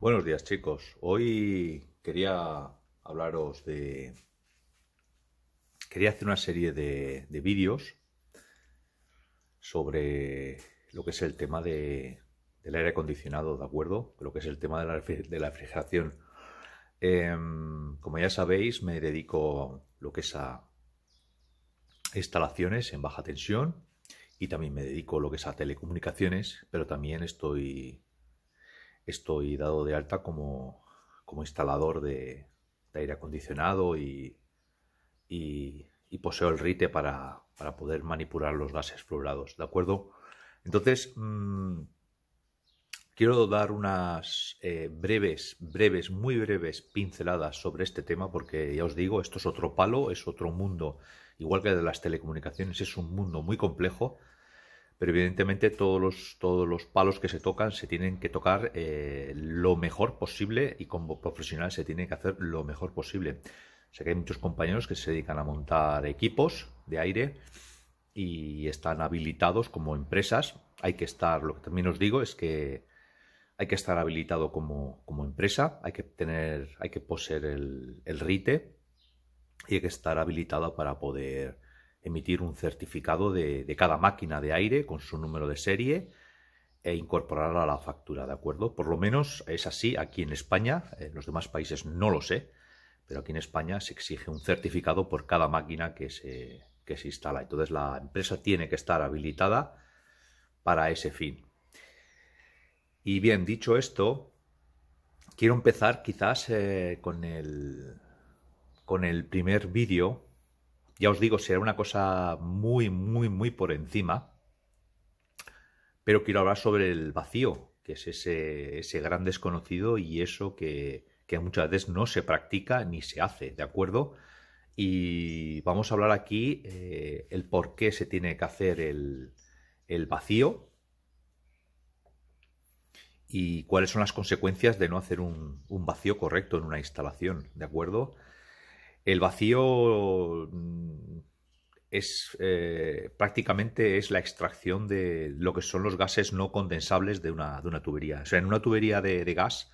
Buenos días chicos, hoy quería hablaros de... Quería hacer una serie de, vídeos sobre lo que es el tema de, del aire acondicionado, ¿de acuerdo? Lo que es el tema de la, refrigeración. Em, como ya sabéis, me dedico lo que es a instalaciones en baja tensión y también me dedico lo que es a telecomunicaciones, pero también estoy estoy dado de alta como, instalador de, aire acondicionado y, poseo el RITE para, poder manipular los gases fluorados, ¿de acuerdo? Entonces, mm, quiero dar unas eh, breves, breves, muy breves pinceladas sobre este tema porque ya os digo, esto es otro palo, es otro mundo, igual que el de las telecomunicaciones, es un mundo muy complejo pero evidentemente todos los, todos los palos que se tocan se tienen que tocar eh, lo mejor posible y como profesional se tiene que hacer lo mejor posible. Sé que hay muchos compañeros que se dedican a montar equipos de aire y están habilitados como empresas. Hay que estar, lo que también os digo es que hay que estar habilitado como, como empresa, hay que tener, hay que poseer el, el RITE y hay que estar habilitado para poder emitir un certificado de, cada máquina de aire con su número de serie e incorporarla a la factura, ¿de acuerdo? Por lo menos es así aquí en España, en los demás países no lo sé, pero aquí en España se exige un certificado por cada máquina que se, que se instala. Entonces la empresa tiene que estar habilitada para ese fin. Y bien, dicho esto, quiero empezar quizás eh, con, el, con el primer vídeo ya os digo, será una cosa muy, muy, muy por encima. Pero quiero hablar sobre el vacío, que es ese, ese gran desconocido y eso que, muchas veces no se practica ni se hace, ¿de acuerdo? Y vamos a hablar aquí eh, el por qué se tiene que hacer el, el, vacío y cuáles son las consecuencias de no hacer un, vacío correcto en una instalación, ¿de acuerdo? El vacío mm, es eh, prácticamente es la extracción de lo que son los gases no condensables de una, tubería. O sea, en una tubería de, gas,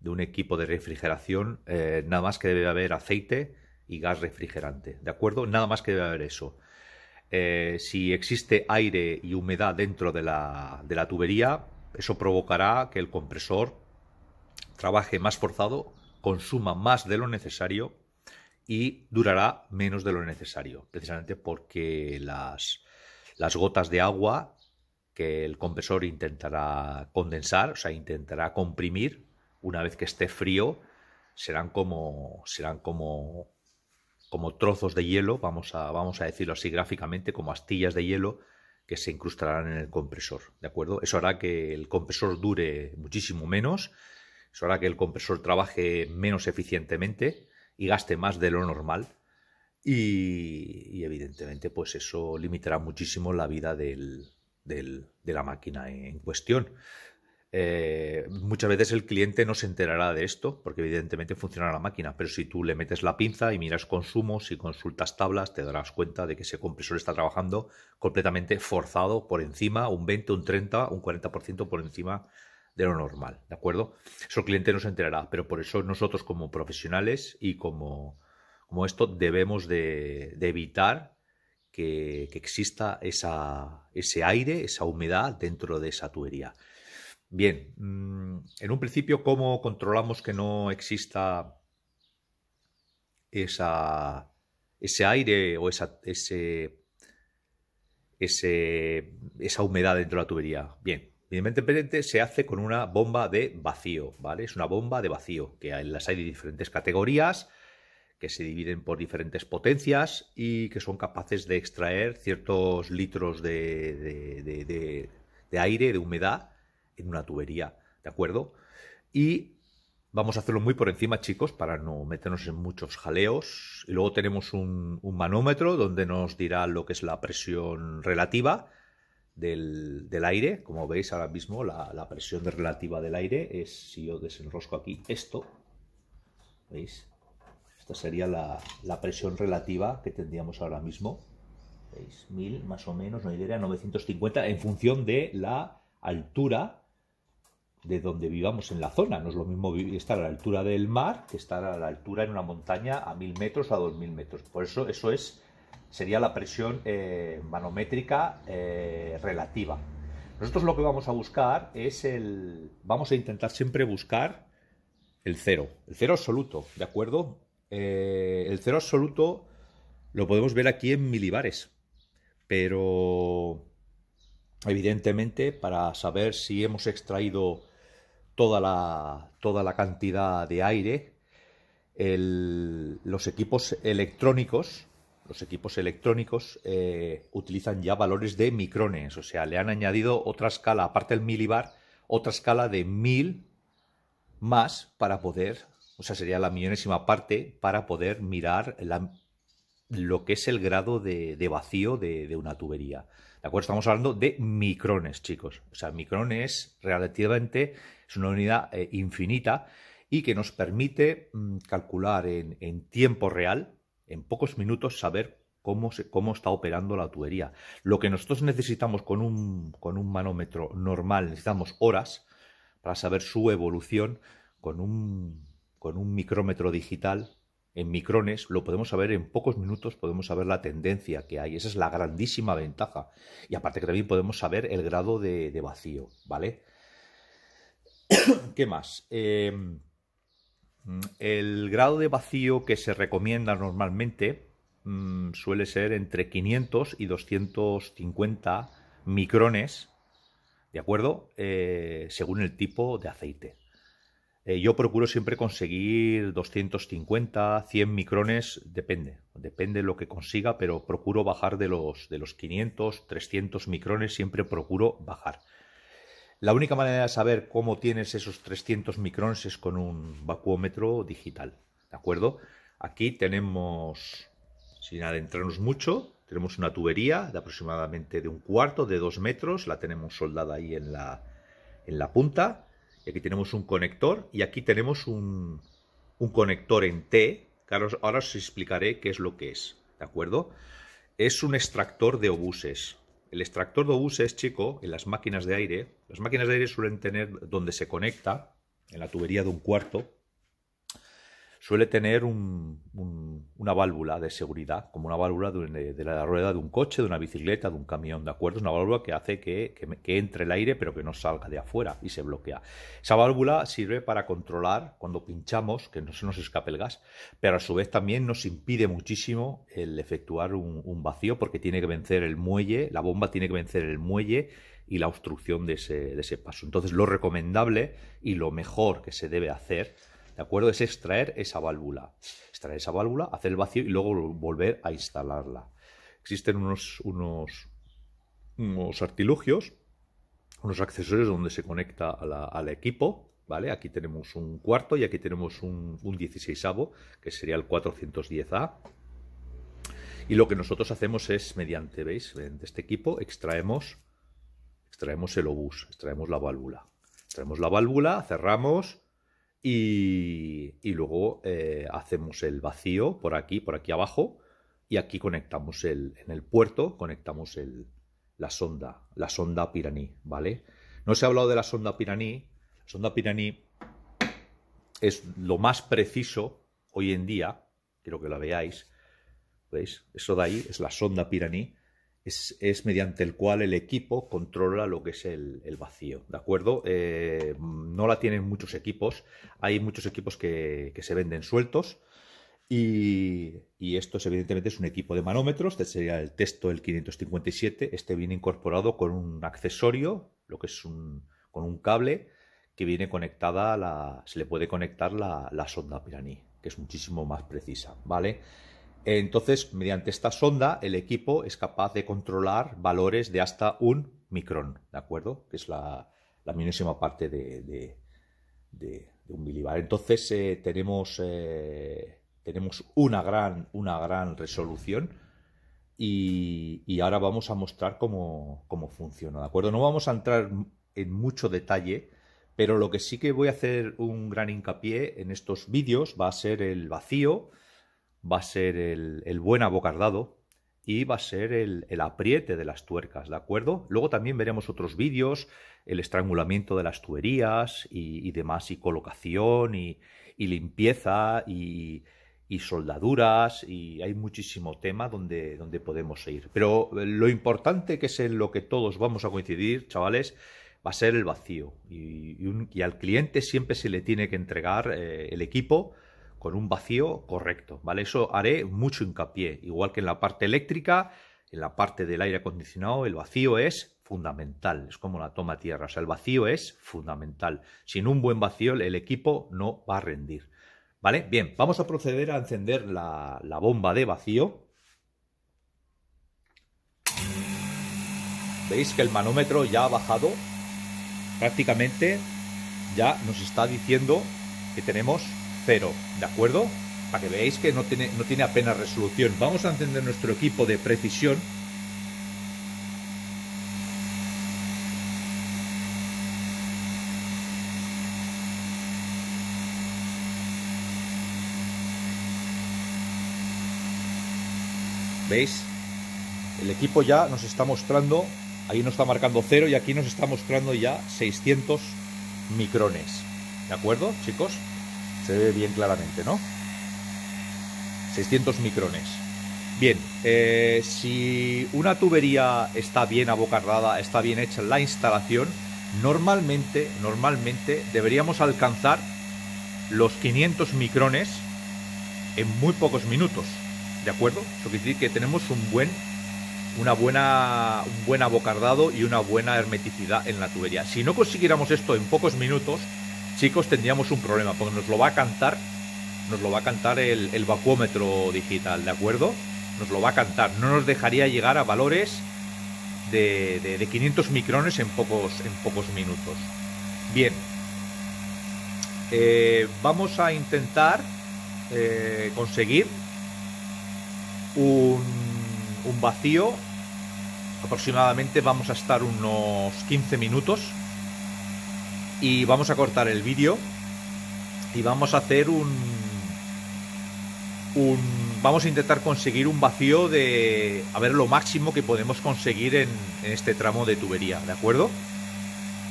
de un equipo de refrigeración, eh, nada más que debe haber aceite y gas refrigerante, ¿de acuerdo? Nada más que debe haber eso. Eh, si existe aire y humedad dentro de la, de la tubería, eso provocará que el compresor trabaje más forzado, consuma más de lo necesario y durará menos de lo necesario, precisamente porque las, las gotas de agua que el compresor intentará condensar, o sea, intentará comprimir, una vez que esté frío, serán como, serán como, como trozos de hielo, vamos a, vamos a decirlo así gráficamente, como astillas de hielo que se incrustarán en el compresor, ¿de acuerdo? Eso hará que el compresor dure muchísimo menos, eso hará que el compresor trabaje menos eficientemente, y gaste más de lo normal. Y, evidentemente, pues eso limitará muchísimo la vida del, del, de la máquina en cuestión. Eh, muchas veces el cliente no se enterará de esto, porque evidentemente funciona la máquina, pero si tú le metes la pinza y miras consumos y consultas tablas, te darás cuenta de que ese compresor está trabajando completamente forzado por encima, un 20, un 30, un 40% por encima de lo normal, ¿de acuerdo? Eso el cliente no se enterará, pero por eso nosotros como profesionales y como, como esto debemos de, evitar que, exista ese aire, esa humedad dentro de esa tubería. Bien, mm, en un principio, ¿cómo controlamos que no exista esa, ese aire o esa, ese, ese, esa humedad dentro de la tubería? Bien, Evidentemente se hace con una bomba de vacío, ¿vale? Es una bomba de vacío, que en las hay de diferentes categorías, que se dividen por diferentes potencias y que son capaces de extraer ciertos litros de, aire, de humedad, en una tubería, ¿de acuerdo? Y vamos a hacerlo muy por encima, chicos, para no meternos en muchos jaleos. Y luego tenemos un, un manómetro donde nos dirá lo que es la presión relativa del, aire. Como veis ahora mismo, la, presión relativa del aire es, si yo desenrosco aquí esto, ¿veis? Esta sería la, la presión relativa que tendríamos ahora mismo. ¿Veis? 1000 más o menos, no idea, 950, en función de la altura de donde vivamos en la zona. No es lo mismo estar a la altura del mar que estar a la altura en una montaña a 1000 metros, a 2000 metros. Por eso eso es sería la presión eh, manométrica eh, relativa. Nosotros lo que vamos a buscar es el... Vamos a intentar siempre buscar el cero, el cero absoluto, ¿de acuerdo? Eh, el cero absoluto lo podemos ver aquí en milibares, pero evidentemente para saber si hemos extraído toda la, toda la cantidad de aire, los equipos electrónicos los equipos electrónicos eh, utilizan ya valores de micrones, o sea, le han añadido otra escala, aparte del milibar, otra escala de mil más para poder, o sea, sería la millonésima parte para poder mirar lo que es el grado de, vacío de, una tubería. ¿De acuerdo? Estamos hablando de micrones, chicos. O sea, micrones, relativamente, es una unidad eh, infinita y que nos permite mm, calcular en tiempo real, en pocos minutos saber cómo, cómo está operando la tubería. Lo que nosotros necesitamos con un, con un manómetro normal, necesitamos horas para saber su evolución con un, con un micrómetro digital. En micrones lo podemos saber en pocos minutos, podemos saber la tendencia que hay. Esa es la grandísima ventaja. Y aparte que también podemos saber el grado de, vacío, ¿vale? ¿Qué más? Eh, Mm, el grado de vacío que se recomienda normalmente mm, suele ser entre 500 y 250 micrones, ¿de acuerdo? Eh, según el tipo de aceite. Eh, yo procuro siempre conseguir 250, 100 micrones, depende, depende lo que consiga, pero procuro bajar de los, de los 500, 300 micrones, siempre procuro bajar. La única manera de saber cómo tienes esos 300 microns es con un vacuómetro digital, ¿de acuerdo? Aquí tenemos, sin adentrarnos mucho, tenemos una tubería de aproximadamente de un cuarto, de dos metros, la tenemos soldada ahí en la, en la punta, y aquí tenemos un conector, y aquí tenemos un, un conector en T, que ahora, ahora os explicaré qué es lo que es, ¿de acuerdo? Es un extractor de obuses, el extractor de es chico, en las máquinas de aire, las máquinas de aire suelen tener donde se conecta, en la tubería de un cuarto, suele tener una válvula de seguridad, como una válvula de, la rueda de un coche, de una bicicleta, de un camión, ¿de acuerdo? Es una válvula que hace que, entre el aire pero que no salga de afuera y se bloquea. Esa válvula sirve para controlar cuando pinchamos que no se nos escape el gas, pero a su vez también nos impide muchísimo el efectuar un, vacío porque tiene que vencer el muelle, la bomba tiene que vencer el muelle y la obstrucción de ese paso. Entonces lo recomendable y lo mejor que se debe hacer ¿De acuerdo? Es extraer esa válvula. Extraer esa válvula, hacer el vacío y luego volver a instalarla. Existen unos, unos, unos artilugios, unos accesorios donde se conecta al equipo. ¿Vale? Aquí tenemos un cuarto y aquí tenemos un, un 16 que sería el 410A. Y lo que nosotros hacemos es, mediante, ¿veis? Mediante este equipo extraemos, extraemos el obús, extraemos la válvula. Extraemos la válvula, cerramos, y, luego eh, hacemos el vacío por aquí, por aquí abajo, y aquí conectamos el, en el puerto, conectamos el, la sonda, la sonda Piraní, ¿vale? No se ha hablado de la sonda Piraní. La sonda Piraní es lo más preciso hoy en día, quiero que la veáis. ¿Veis? Eso de ahí es la sonda Piraní es, mediante el cual el equipo controla lo que es el, vacío, ¿de acuerdo? Eh, no la tienen muchos equipos, hay muchos equipos que, se venden sueltos y, esto evidentemente es un equipo de manómetros, este sería el texto del 557, este viene incorporado con un accesorio, lo que es un, con un cable que viene conectada, a la, se le puede conectar la, la sonda piraní, que es muchísimo más precisa, ¿vale? Entonces, mediante esta sonda, el equipo es capaz de controlar valores de hasta un micrón, ¿de acuerdo? Que es la, la parte de, un milibar. Entonces, eh, tenemos, eh, tenemos una gran, una gran resolución. Y, ahora vamos a mostrar cómo, cómo, funciona, ¿de acuerdo? No vamos a entrar en mucho detalle, pero lo que sí que voy a hacer un gran hincapié en estos vídeos va a ser el vacío va a ser el, buen abocardado y va a ser el, apriete de las tuercas, ¿de acuerdo? Luego también veremos otros vídeos, el estrangulamiento de las tuberías y, demás, y colocación, y, limpieza, y, soldaduras, y hay muchísimo tema donde, donde podemos ir. Pero eh, lo importante que es en lo que todos vamos a coincidir, chavales, va a ser el vacío. Y, al cliente siempre se le tiene que entregar eh, el equipo con un vacío correcto, ¿vale? Eso haré mucho hincapié, igual que en la parte eléctrica, en la parte del aire acondicionado, el vacío es fundamental, es como la toma tierra, o sea, el vacío es fundamental. Sin un buen vacío el equipo no va a rendir, ¿vale? Bien, vamos a proceder a encender la, la bomba de vacío. Veis que el manómetro ya ha bajado prácticamente ya nos está diciendo que tenemos cero, ¿de acuerdo? Para que veáis que no tiene, no tiene apenas resolución. Vamos a encender nuestro equipo de precisión. ¿Veis? El equipo ya nos está mostrando, ahí nos está marcando cero y aquí nos está mostrando ya 600 micrones. ¿De acuerdo, chicos? Se ve bien claramente, ¿no? 600 micrones. Bien, eh, si una tubería está bien abocardada, está bien hecha la instalación, normalmente, normalmente deberíamos alcanzar los 500 micrones en muy pocos minutos, ¿de acuerdo? Eso quiere decir que tenemos un buen, una buena, un buen abocardado y una buena hermeticidad en la tubería. Si no consiguiéramos esto en pocos minutos, chicos tendríamos un problema, porque nos lo va a cantar, nos lo va a cantar el, vacuómetro digital, ¿de acuerdo? Nos lo va a cantar, no nos dejaría llegar a valores de, 500 micrones en pocos, en pocos minutos. Bien, eh, vamos a intentar eh, conseguir un, un vacío. Aproximadamente vamos a estar unos 15 minutos y vamos a cortar el vídeo y vamos a hacer un, vamos a intentar conseguir un vacío de a ver lo máximo que podemos conseguir en, este tramo de tubería, ¿de acuerdo?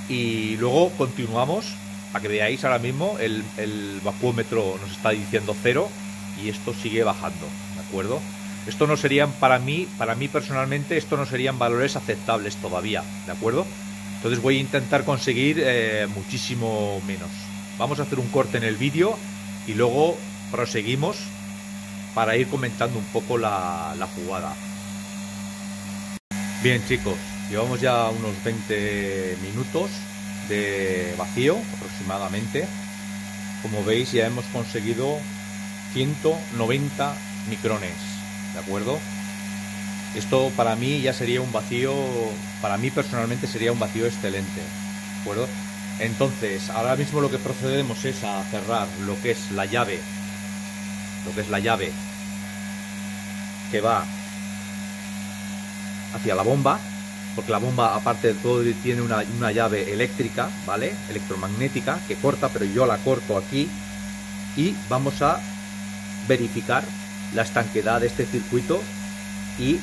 Y luego continuamos para que veáis ahora mismo el, el vacuómetro nos está diciendo cero y esto sigue bajando, ¿de acuerdo? Esto no serían para mí, para mí personalmente, esto no serían valores aceptables todavía, ¿de acuerdo? Entonces voy a intentar conseguir eh, muchísimo menos. Vamos a hacer un corte en el vídeo y luego proseguimos para ir comentando un poco la, la jugada. Bien chicos, llevamos ya unos 20 minutos de vacío aproximadamente. Como veis ya hemos conseguido 190 micrones, ¿de acuerdo? Esto para mí ya sería un vacío, para mí personalmente sería un vacío excelente. bueno Entonces, ahora mismo lo que procedemos es a cerrar lo que es la llave, lo que es la llave que va hacia la bomba, porque la bomba aparte de todo tiene una, una llave eléctrica, ¿vale? Electromagnética que corta, pero yo la corto aquí y vamos a verificar la estanquedad de este circuito y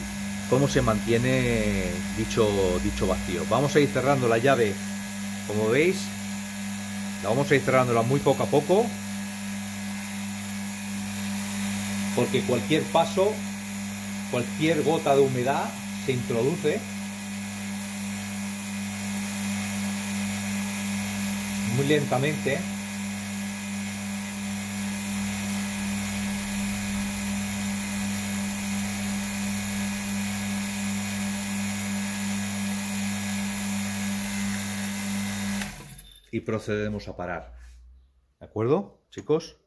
cómo se mantiene dicho, dicho vacío. Vamos a ir cerrando la llave, como veis, la vamos a ir cerrándola muy poco a poco, porque cualquier paso, cualquier gota de humedad se introduce. Muy lentamente. y procedemos a parar. ¿De acuerdo, chicos?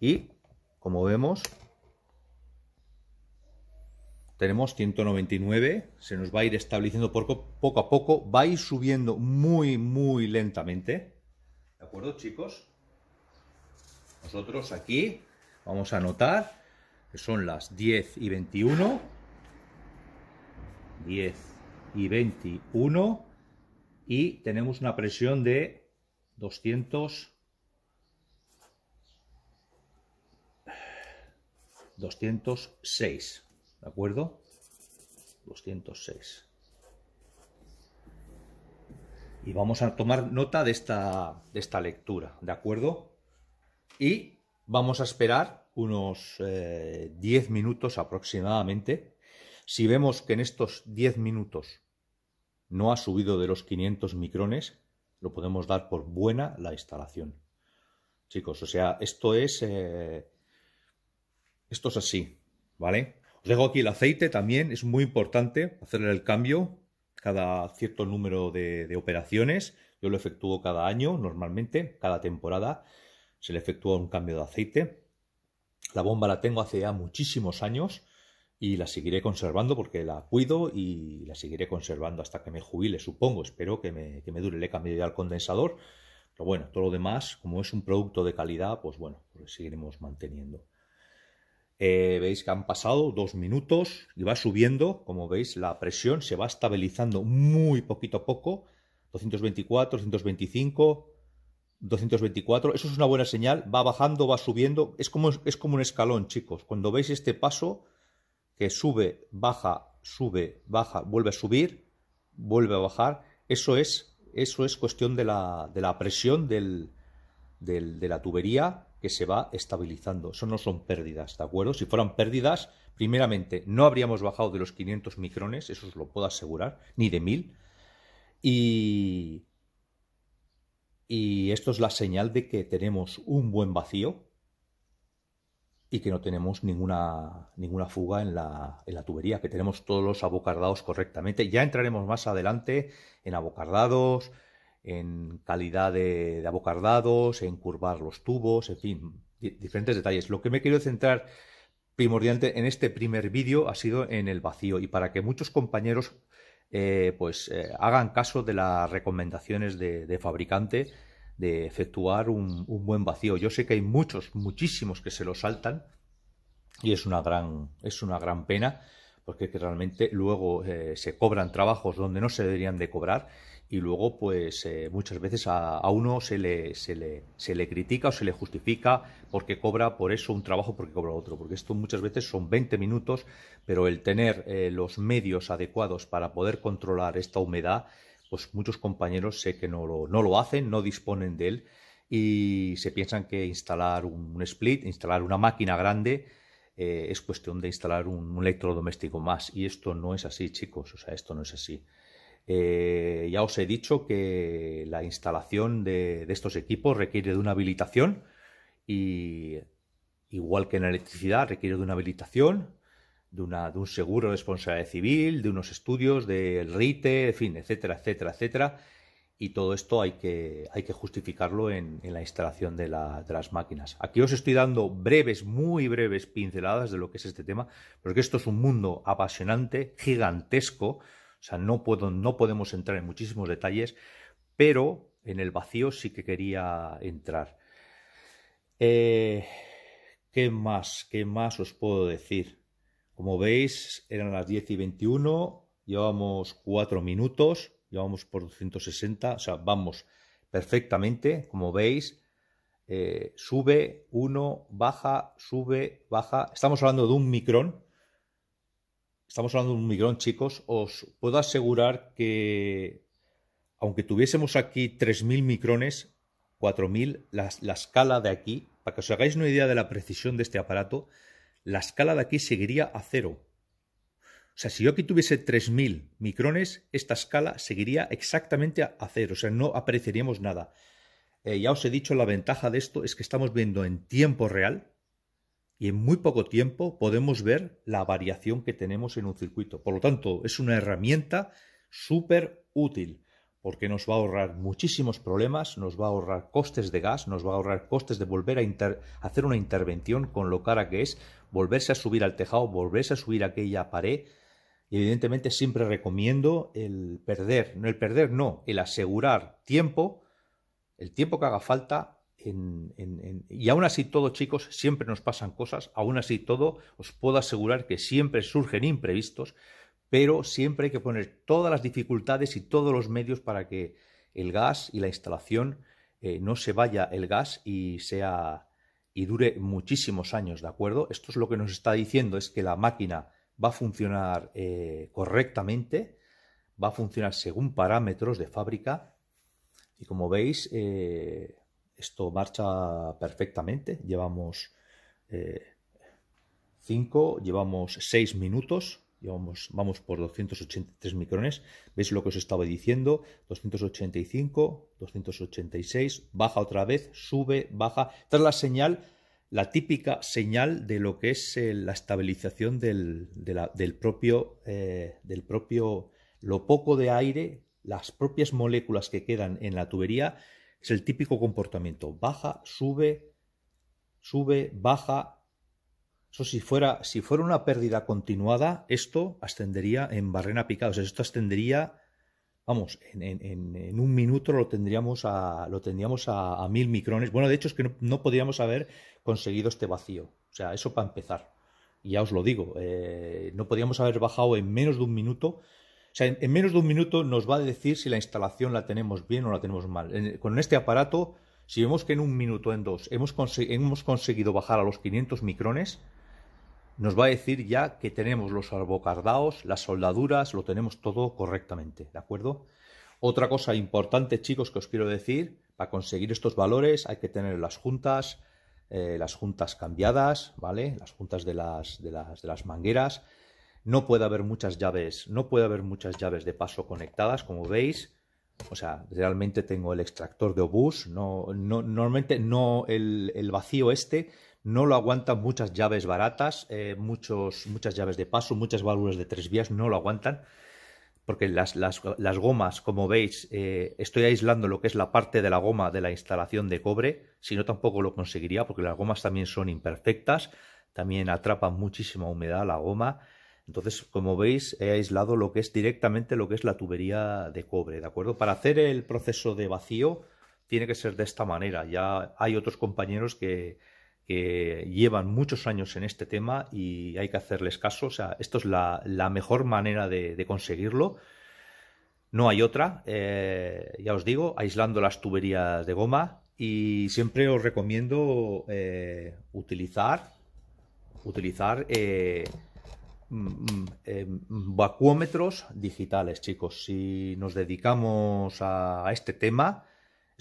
Y, como vemos, tenemos 199, se nos va a ir estableciendo poco, a poco, va a ir subiendo muy, muy lentamente. ¿De acuerdo, chicos? Nosotros aquí vamos a notar que son las 10 y 21. 10 y 21 y tenemos una presión de 200 206, ¿de acuerdo? 206. Y vamos a tomar nota de esta, de esta lectura, ¿de acuerdo? Y vamos a esperar unos 10 eh, minutos aproximadamente. Si vemos que en estos 10 minutos no ha subido de los 500 micrones, lo podemos dar por buena la instalación. Chicos, o sea, esto es... Eh, esto es así, ¿vale? Os dejo aquí el aceite también, es muy importante hacerle el cambio cada cierto número de, de operaciones. Yo lo efectúo cada año, normalmente, cada temporada se le efectúa un cambio de aceite. La bomba la tengo hace ya muchísimos años y la seguiré conservando porque la cuido y la seguiré conservando hasta que me jubile, supongo. Espero que me, dure el cambio ya al condensador. Pero bueno, todo lo demás, como es un producto de calidad, pues bueno, lo pues seguiremos manteniendo. Eh, veis que han pasado dos minutos y va subiendo, como veis, la presión se va estabilizando muy poquito a poco. 224, 225, 224. Eso es una buena señal. Va bajando, va subiendo. Es como, es como un escalón, chicos. Cuando veis este paso, sube, baja, sube, baja, vuelve a subir, vuelve a bajar, eso es, eso es cuestión de la, presión del, de la tubería que se va estabilizando. Eso no son pérdidas, ¿de acuerdo? Si fueran pérdidas, primeramente, no habríamos bajado de los 500 micrones, eso os lo puedo asegurar, ni de 1000. Y, y esto es la señal de que tenemos un buen vacío, y que no tenemos ninguna, ninguna fuga en la, en la tubería, que tenemos todos los abocardados correctamente. Ya entraremos más adelante en abocardados, en calidad de, abocardados, en curvar los tubos, en fin, diferentes detalles. Lo que me he querido centrar primordialmente en este primer vídeo ha sido en el vacío y para que muchos compañeros eh, pues eh, hagan caso de las recomendaciones de fabricante de efectuar un, un, buen vacío. Yo sé que hay muchos, muchísimos que se lo saltan y es una gran, es una gran pena porque realmente luego eh, se cobran trabajos donde no se deberían de cobrar y luego pues eh, muchas veces a, uno se le, se le, se, le, critica o se le justifica porque cobra por eso un trabajo porque cobra otro, porque esto muchas veces son 20 minutos, pero el tener eh, los medios adecuados para poder controlar esta humedad pues muchos compañeros sé que no lo, hacen, no disponen de él y se piensan que instalar un, split, instalar una máquina grande, eh, es cuestión de instalar un, electrodoméstico más. Y esto no es así, chicos, o sea, esto no es así. Eh, ya os he dicho que la instalación de, estos equipos requiere de una habilitación y igual que en electricidad requiere de una habilitación de, un seguro de responsabilidad civil, de unos estudios, del RITE, en fin, etcétera, etcétera, etcétera. Y todo esto hay que, hay que justificarlo en, la instalación de, las máquinas. Aquí os estoy dando breves, muy breves pinceladas de lo que es este tema, porque esto es un mundo apasionante, gigantesco. O sea, no, puedo, no podemos entrar en muchísimos detalles, pero en el vacío sí que quería entrar. Eh, ¿Qué más? ¿Qué más os puedo decir? Como veis, eran las 10 y 21, llevamos 4 minutos, llevamos por 260, o sea, vamos perfectamente, como veis. Eh, sube, 1, baja, sube, baja. Estamos hablando de un micrón. Estamos hablando de un micrón, chicos. Os puedo asegurar que aunque tuviésemos aquí 3.000 micrones, 4.000, la escala de aquí, para que os hagáis una idea de la precisión de este aparato, la escala de aquí seguiría a cero. O sea, si yo aquí tuviese 3000 micrones, esta escala seguiría exactamente a, cero, o sea, no apareceríamos nada. Eh, ya os he dicho, la ventaja de esto es que estamos viendo en tiempo real y en muy poco tiempo podemos ver la variación que tenemos en un circuito. Por lo tanto, es una herramienta súper útil porque nos va a ahorrar muchísimos problemas, nos va a ahorrar costes de gas, nos va a ahorrar costes de volver a hacer una intervención con lo cara que es, volverse a subir al tejado, volverse a subir a aquella pared. Y evidentemente siempre recomiendo el perder, no el perder, no, el asegurar tiempo, el tiempo que haga falta. En, y aún así todo, chicos, siempre nos pasan cosas, aún así todo, os puedo asegurar que siempre surgen imprevistos, pero siempre hay que poner todas las dificultades y todos los medios para que el gas y la instalación eh, no se vaya el gas y sea y dure muchísimos años, ¿de acuerdo? Esto es lo que nos está diciendo, es que la máquina va a funcionar eh, correctamente, va a funcionar según parámetros de fábrica y como veis eh, esto marcha perfectamente, llevamos 5, eh, llevamos 6 minutos Vamos, vamos por 283 micrones. ¿Veis lo que os estaba diciendo? 285, 286, baja otra vez, sube, baja. Esta es la señal, la típica señal de lo que es eh, la estabilización del, propio, eh, del propio, lo poco de aire, las propias moléculas que quedan en la tubería. Es el típico comportamiento. Baja, sube, sube, baja, eso si fuera, si fuera una pérdida continuada, esto ascendería en barrena o Sea, esto ascendería, vamos, en, un minuto lo tendríamos a lo a, mil micrones. Bueno, de hecho es que no, podíamos podríamos haber conseguido este vacío. O sea, eso para empezar. Y ya os lo digo, eh, no podríamos haber bajado en menos de un minuto. O sea, en, menos de un minuto nos va a decir si la instalación la tenemos bien o la tenemos mal. con este aparato, si vemos que en un minuto, en dos, hemos, hemos conseguido bajar a los 500 micrones, nos va a decir ya que tenemos los albocardados, las soldaduras, lo tenemos todo correctamente, ¿de acuerdo? Otra cosa importante, chicos, que os quiero decir, para conseguir estos valores hay que tener las juntas, eh, las juntas cambiadas, ¿vale? Las juntas de las, de las, de las mangueras. No puede haber muchas llaves, no puede haber muchas llaves de paso conectadas, como veis. O sea, realmente tengo el extractor de obús. No, no, normalmente no el vacío este no lo aguantan muchas llaves baratas, eh, muchos, muchas llaves de paso, muchas válvulas de tres vías, no lo aguantan. Porque las, las, las gomas, como veis, eh, estoy aislando lo que es la parte de la goma de la instalación de cobre, si no tampoco lo conseguiría, porque las gomas también son imperfectas, también atrapan muchísima humedad la goma. Entonces, como veis, he aislado lo que es directamente lo que es la tubería de cobre, ¿de acuerdo? Para hacer el proceso de vacío tiene que ser de esta manera. Ya hay otros compañeros que, que llevan muchos años en este tema y hay que hacerles caso. O sea, esto es la, mejor manera de, conseguirlo. No hay otra, eh, ya os digo, aislando las tuberías de goma y siempre os recomiendo eh, utilizar, utilizar eh, mm, mm, em, vacuómetros digitales, chicos. Si nos dedicamos a este tema,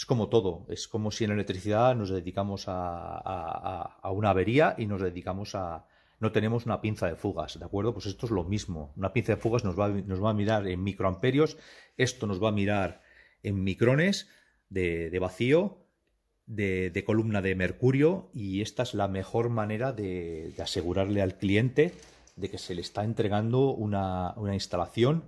es como todo, es como si en electricidad nos dedicamos a, una avería y nos dedicamos a... No tenemos una pinza de fugas, ¿de acuerdo? Pues esto es lo mismo. Una pinza de fugas nos va, a mirar en microamperios, esto nos va a mirar en micrones de, vacío, de, columna de mercurio, y esta es la mejor manera de, asegurarle al cliente de que se le está entregando una, instalación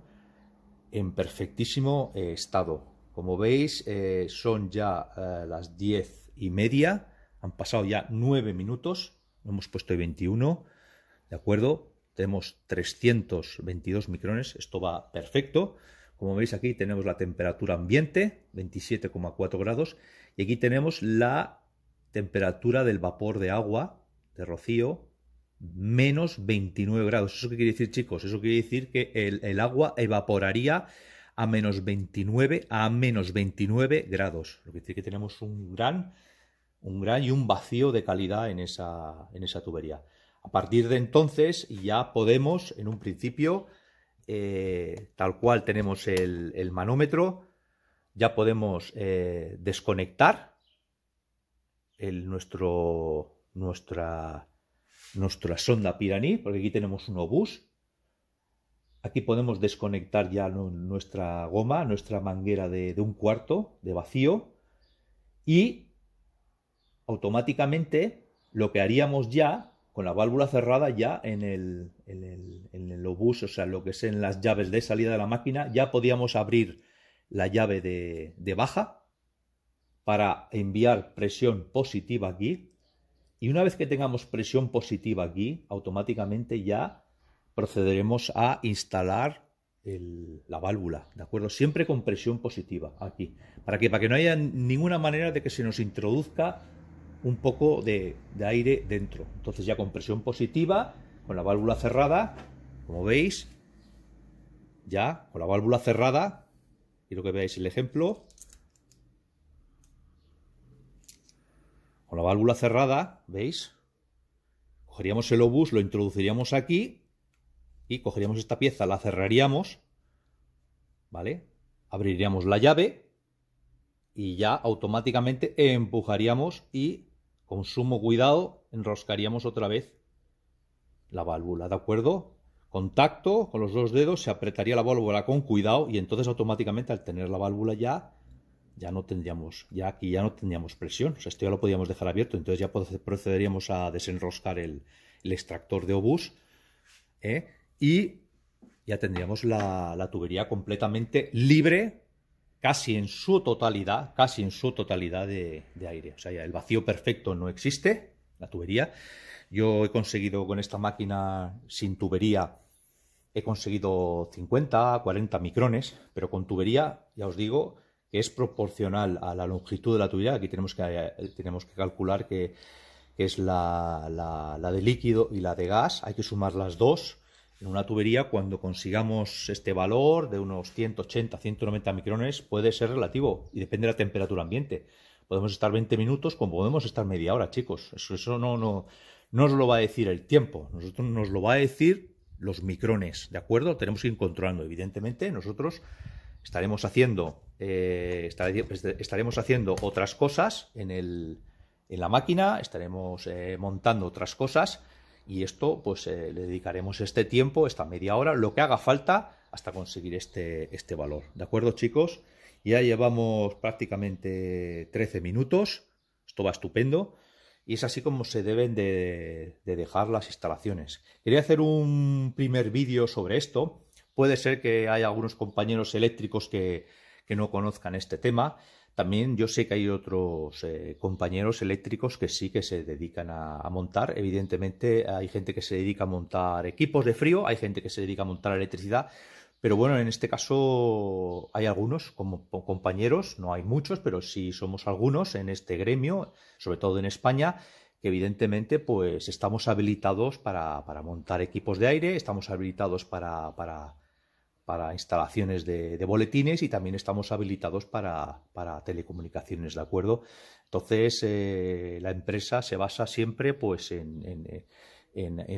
en perfectísimo eh, estado como veis, eh, son ya eh, las diez y media, han pasado ya nueve minutos, hemos puesto 21, ¿de acuerdo? Tenemos 322 micrones, esto va perfecto. Como veis aquí tenemos la temperatura ambiente, 27,4 grados, y aquí tenemos la temperatura del vapor de agua, de rocío, menos 29 grados. ¿Eso qué quiere decir, chicos? Eso quiere decir que el, el agua evaporaría a menos 29, a menos 29 grados. Lo que decir que tenemos un gran, un gran y un vacío de calidad en esa, en esa tubería. A partir de entonces ya podemos, en un principio, eh, tal cual tenemos el, manómetro, ya podemos eh, desconectar el, nuestro, nuestra, nuestra sonda Piraní, porque aquí tenemos un obús Aquí podemos desconectar ya nuestra goma, nuestra manguera de, un cuarto de vacío y automáticamente lo que haríamos ya con la válvula cerrada ya en el, obús, o sea, lo que es en las llaves de salida de la máquina, ya podíamos abrir la llave de baja para enviar presión positiva aquí. Y una vez que tengamos presión positiva aquí, automáticamente ya procederemos a instalar la válvula, ¿de acuerdo? Siempre con presión positiva aquí. ¿Para que Para que no haya ninguna manera de que se nos introduzca un poco de, de aire dentro. Entonces ya con presión positiva, con la válvula cerrada, como veis, ya con la válvula cerrada, quiero que veáis el ejemplo, con la válvula cerrada, ¿veis? Cogeríamos el obús, lo introduciríamos aquí cogeríamos esta pieza, la cerraríamos, ¿vale? Abriríamos la llave y ya automáticamente empujaríamos y con sumo cuidado enroscaríamos otra vez la válvula, ¿de acuerdo? Contacto con los dos dedos, se apretaría la válvula con cuidado y entonces automáticamente al tener la válvula ya ya no tendríamos, ya aquí ya no tendríamos presión, esto ya lo podíamos dejar abierto, entonces ya procederíamos a desenroscar el, el extractor de obús ¿eh? y ya tendríamos la, tubería completamente libre, casi en su totalidad, casi en su totalidad de, aire. O sea, el vacío perfecto no existe, la tubería. Yo he conseguido con esta máquina sin tubería, he conseguido 50, 40 micrones, pero con tubería, ya os digo, que es proporcional a la longitud de la tubería. Aquí tenemos que, eh, calcular que, es la de líquido y la de gas. Hay que sumar las dos en una tubería, cuando consigamos este valor de unos 180, 190 micrones, puede ser relativo y depende de la temperatura ambiente. Podemos estar 20 minutos como podemos estar media hora, chicos. Eso, no, no, no lo va a decir el tiempo, nosotros nos lo va a decir los micrones, ¿de acuerdo? Tenemos que ir controlando, evidentemente, nosotros estaremos haciendo, eh, este, estaremos haciendo otras cosas en, la máquina, estaremos eh, montando otras cosas y esto, pues eh, le dedicaremos este tiempo, esta media hora, lo que haga falta hasta conseguir este, este valor. ¿De acuerdo, chicos? Ya llevamos prácticamente 13 minutos. Esto va estupendo. Y es así como se deben de, dejar las instalaciones. Quería hacer un primer vídeo sobre esto. Puede ser que haya algunos compañeros eléctricos que, que no conozcan este tema. También yo sé que hay otros eh, compañeros eléctricos que sí que se dedican a, montar. Evidentemente hay gente que se dedica a montar equipos de frío, hay gente que se dedica a montar electricidad. Pero bueno, en este caso hay algunos como compañeros, no hay muchos, pero sí somos algunos en este gremio, sobre todo en España, que evidentemente pues estamos habilitados para, para montar equipos de aire, estamos habilitados para, para para instalaciones de, boletines y también estamos habilitados para, telecomunicaciones, ¿de acuerdo? Entonces, eh, la empresa se basa siempre pues, en,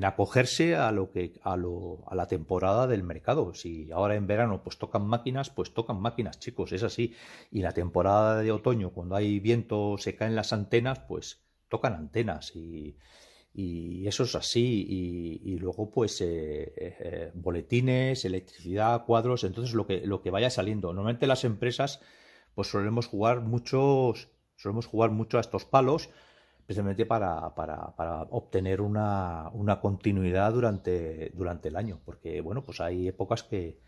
acogerse a, lo que, a, a la temporada del mercado. Si ahora en verano pues, tocan máquinas, pues tocan máquinas, chicos, es así. Y la temporada de otoño, cuando hay viento, se caen las antenas, pues tocan antenas y y eso es así. Y, luego, pues, eh, eh, boletines, electricidad, cuadros, entonces lo que, lo que vaya saliendo. Normalmente las empresas, pues solemos jugar muchos, solemos jugar mucho a estos palos, precisamente para, para, para obtener una, una continuidad durante, durante el año. Porque, bueno, pues hay épocas que,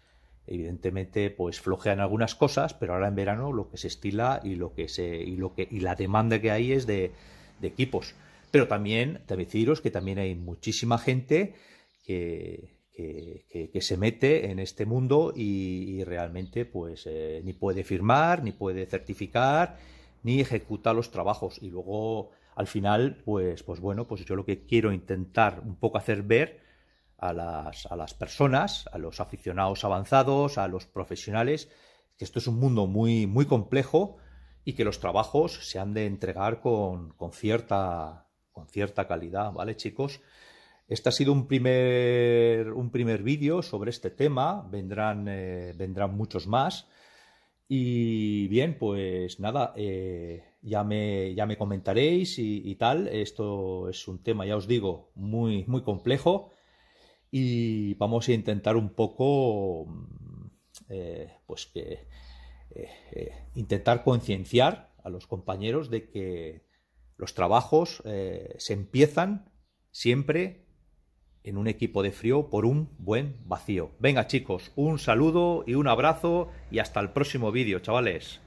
evidentemente pues flojean algunas cosas pero ahora en verano lo que se estila y lo que se y lo que y la demanda que hay es de equipos pero también, deciros que también hay muchísima gente que, que, se mete en este mundo y, realmente pues eh, ni puede firmar, ni puede certificar, ni ejecuta los trabajos. Y luego, al final, pues, pues bueno, pues yo lo que quiero intentar un poco hacer ver a las, personas, a los aficionados avanzados, a los profesionales, que esto es un mundo muy, muy complejo y que los trabajos se han de entregar con cierta con cierta calidad, ¿vale, chicos? Este ha sido un primer, un primer vídeo sobre este tema, vendrán, eh, vendrán muchos más. Y bien, pues nada, eh, ya, me, ya me comentaréis y, tal. Esto es un tema, ya os digo, muy, muy complejo. Y vamos a intentar un poco, mm, eh, pues que, intentar concienciar a los compañeros de que, los trabajos eh, se empiezan siempre en un equipo de frío por un buen vacío. Venga chicos, un saludo y un abrazo y hasta el próximo vídeo, chavales.